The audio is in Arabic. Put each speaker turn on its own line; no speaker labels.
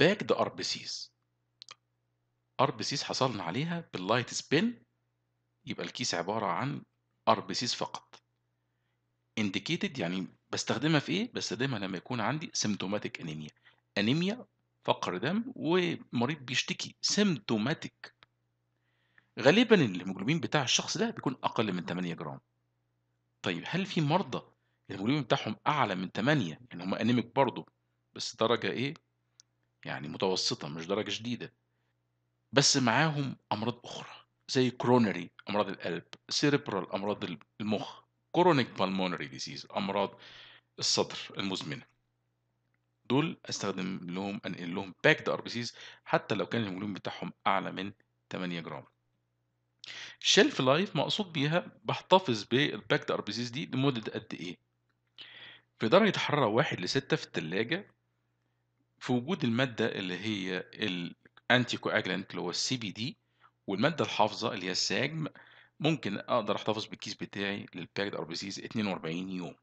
باك ذا ار بي سيز
ار بي سيز حصلنا عليها باللايت سبين يبقى الكيس عباره عن ار بي سيز فقط انديكيتد يعني بستخدمها في ايه بستخدمها لما يكون عندي سيمتوماتيك انيميا انيميا فقر دم ومريض بيشتكي سيمتوماتيك غالبا الهيموجلوبين بتاع الشخص ده بيكون اقل من 8 جرام طيب هل في مرضى الهيموجلوبين بتاعهم اعلى من 8 يعني هم انيميك برضه بس درجه ايه يعني متوسطة مش درجة شديدة بس معاهم أمراض أخرى زي كرونري أمراض القلب سيريبرال أمراض المخ كورونيك بالمونري ديزيز أمراض الصدر المزمنة دول استخدم لهم انقل لهم باكد ار بي سيز حتى لو كان الهيموجلوبين بتاعهم اعلى من 8 جرام شيلف لايف مقصود بيها بحتفظ بالباكد ار بي سيز دي لمده قد ايه في درجه حراره 1 ل 6 في الثلاجه في وجود المادة اللي هي الأنتي كواجلانت اللي هو السي بي دي والمادة الحافظة اللي هي الساجم ممكن أقدر أحتفظ بالكيس بتاعي للبيرد اربيسيز 42 يوم